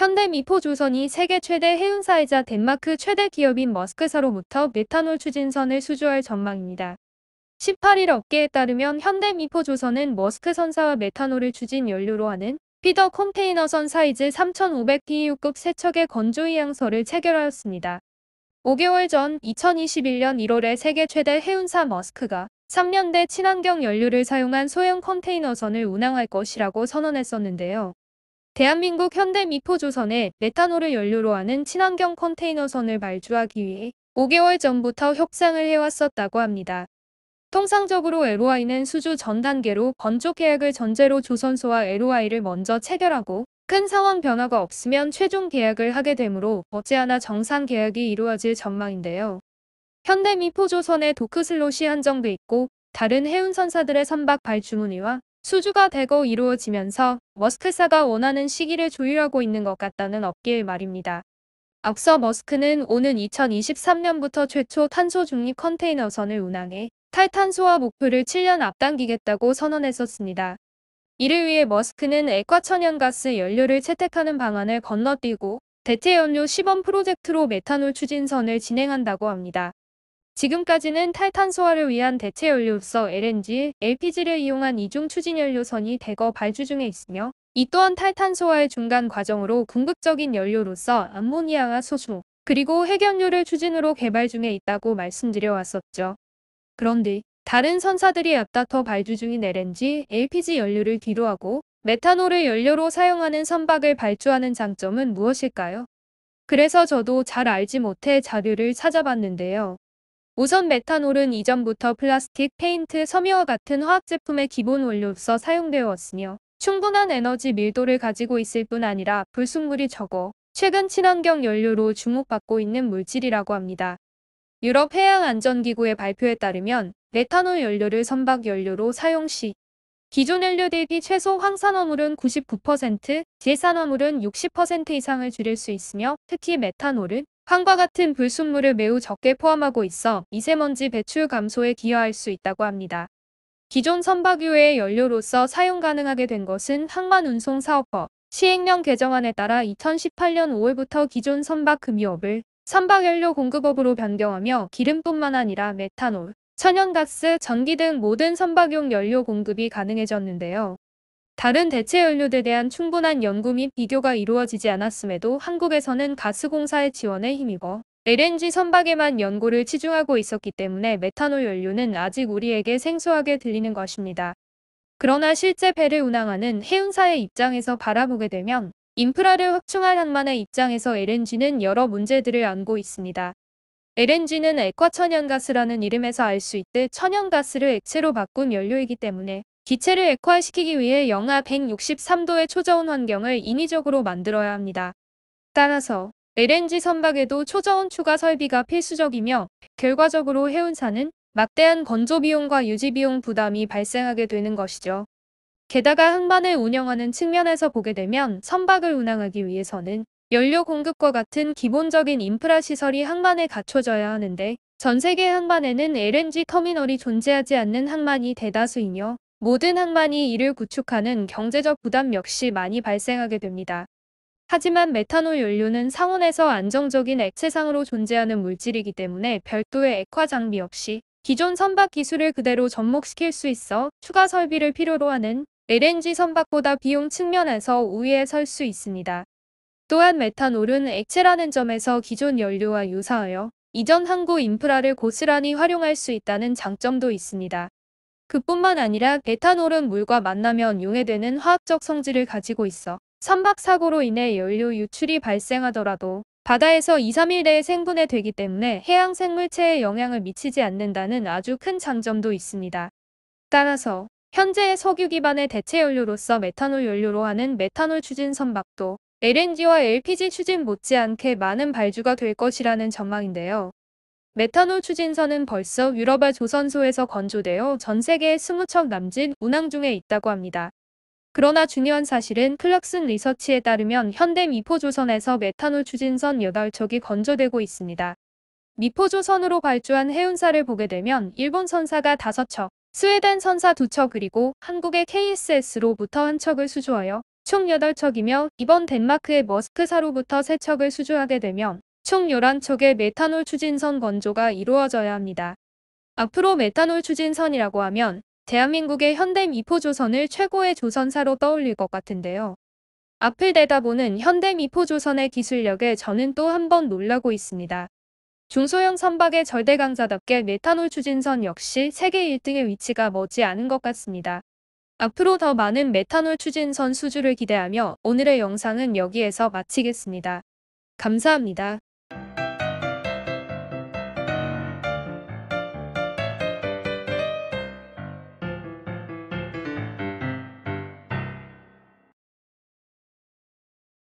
현대미포조선이 세계 최대 해운사이자 덴마크 최대 기업인 머스크사로부터 메탄올 추진선을 수주할 전망입니다. 18일 업계에 따르면 현대미포조선은 머스크선사와 메탄올을 추진 연료로 하는 피더 컨테이너선 사이즈 3500PEU급 세척의 건조이향서를 체결하였습니다. 5개월 전 2021년 1월에 세계 최대 해운사 머스크가 3년대 친환경 연료를 사용한 소형 컨테이너선을 운항할 것이라고 선언했었는데요. 대한민국 현대 미포조선에 메탄올을 연료로 하는 친환경 컨테이너선을 발주하기 위해 5개월 전부터 협상을 해왔었다고 합니다. 통상적으로 LOI는 수주 전 단계로 건조 계약을 전제로 조선소와 LOI를 먼저 체결하고 큰 상황 변화가 없으면 최종 계약을 하게 되므로 어찌하나 정상 계약이 이루어질 전망인데요. 현대미포조선의 도크슬롯이 한정돼 있고 다른 해운선사들의 선박 발주문의와 수주가 되고 이루어지면서 머스크사가 원하는 시기를 조율하고 있는 것 같다는 업계의 말입니다. 앞서 머스크는 오는 2023년부터 최초 탄소 중립 컨테이너선을 운항해 탈탄소화 목표를 7년 앞당기겠다고 선언했었습니다. 이를 위해 머스크는 액화천연가스 연료를 채택하는 방안을 건너뛰고 대체연료 시범 프로젝트로 메탄올 추진선을 진행한다고 합니다. 지금까지는 탈탄소화를 위한 대체연료로서 LNG, LPG를 이용한 이중 추진연료선이 대거 발주 중에 있으며 이 또한 탈탄소화의 중간 과정으로 궁극적인 연료로서 암모니아와 소수, 그리고 핵연료를 추진으로 개발 중에 있다고 말씀드려 왔었죠. 그런데 다른 선사들이 앞다퉈 발주 중인 LNG, LPG 연료를 뒤로하고 메탄올을 연료로 사용하는 선박을 발주하는 장점은 무엇일까요? 그래서 저도 잘 알지 못해 자료를 찾아봤는데요. 우선 메탄올은 이전부터 플라스틱, 페인트, 섬유와 같은 화학제품의 기본 원료로서 사용되었으며 충분한 에너지 밀도를 가지고 있을 뿐 아니라 불순물이 적어 최근 친환경 연료로 주목받고 있는 물질이라고 합니다. 유럽 해양안전기구의 발표에 따르면 메탄올 연료를 선박 연료로 사용 시 기존 연료 대비 최소 황산화물은 99%, 질산화물은 60% 이상을 줄일 수 있으며 특히 메탄올은 황과 같은 불순물을 매우 적게 포함하고 있어 미세먼지 배출 감소에 기여할 수 있다고 합니다. 기존 선박유의 연료로서 사용 가능하게 된 것은 항만운송사업법 시행령 개정안에 따라 2018년 5월부터 기존 선박 금유업을 선박연료 공급업으로 변경하며 기름뿐만 아니라 메탄올, 천연가스, 전기 등 모든 선박용 연료 공급이 가능해졌는데요. 다른 대체 연료에 대한 충분한 연구 및 비교가 이루어지지 않았음에도 한국에서는 가스공사의 지원에 힘입어 LNG 선박에만 연구를 치중하고 있었기 때문에 메탄올 연료는 아직 우리에게 생소하게 들리는 것입니다. 그러나 실제 배를 운항하는 해운사의 입장에서 바라보게 되면 인프라를 확충할 한만의 입장에서 LNG는 여러 문제들을 안고 있습니다. LNG는 액화천연가스라는 이름에서 알 수 있듯 천연가스를 액체로 바꾼 연료이기 때문에 기체를 액화시키기 위해 영하 163도의 초저온 환경을 인위적으로 만들어야 합니다. 따라서 LNG 선박에도 초저온 추가 설비가 필수적이며 결과적으로 해운사는 막대한 건조 비용과 유지 비용 부담이 발생하게 되는 것이죠. 게다가 항만을 운영하는 측면에서 보게 되면 선박을 운항하기 위해서는 연료 공급과 같은 기본적인 인프라 시설이 항만에 갖춰져야 하는데 전 세계 항만에는 LNG 터미널이 존재하지 않는 항만이 대다수이며 모든 항만이 이를 구축하는 경제적 부담 역시 많이 발생하게 됩니다. 하지만 메탄올 연료는 상온에서 안정적인 액체상으로 존재하는 물질이기 때문에 별도의 액화 장비 없이 기존 선박 기술을 그대로 접목시킬 수 있어 추가 설비를 필요로 하는 LNG 선박보다 비용 측면에서 우위에 설 수 있습니다. 또한 메탄올은 액체라는 점에서 기존 연료와 유사하여 이전 항구 인프라를 고스란히 활용할 수 있다는 장점도 있습니다. 그뿐만 아니라 에탄올은 물과 만나면 용해되는 화학적 성질을 가지고 있어 선박사고로 인해 연료 유출이 발생하더라도 바다에서 2, 3일 내에 생분해 되기 때문에 해양 생물체에 영향을 미치지 않는다는 아주 큰 장점도 있습니다. 따라서 현재의 석유 기반의 대체 연료로서 메탄올 연료로 하는 메탄올 추진 선박도 LNG와 LPG 추진 못지않게 많은 발주가 될 것이라는 전망인데요. 메탄올 추진선은 벌써 유럽아 조선소에서 건조되어 전 세계 20척 남짓 운항 중에 있다고 합니다. 그러나 중요한 사실은 클락슨 리서치에 따르면 현대 미포조선에서 메탄올 추진선 8척이 건조되고 있습니다. 미포조선으로 발주한 해운사를 보게 되면 일본 선사가 5척, 스웨덴 선사 2척 그리고 한국의 KSS로부터 1척을 수조하여총 8척이며 이번 덴마크의 머스크사로부터 3척을 수조하게 되면 총 11척의 메탄올 추진선 건조가 이루어져야 합니다. 앞으로 메탄올 추진선이라고 하면 대한민국의 현대 미포조선을 최고의 조선사로 떠올릴 것 같은데요. 앞을 내다보는 현대 미포조선의 기술력에 저는 또 한번 놀라고 있습니다. 중소형 선박의 절대강자답게 메탄올 추진선 역시 세계 1등의 위치가 머지 않은 것 같습니다. 앞으로 더 많은 메탄올 추진선 수주를 기대하며 오늘의 영상은 여기에서 마치겠습니다. 감사합니다.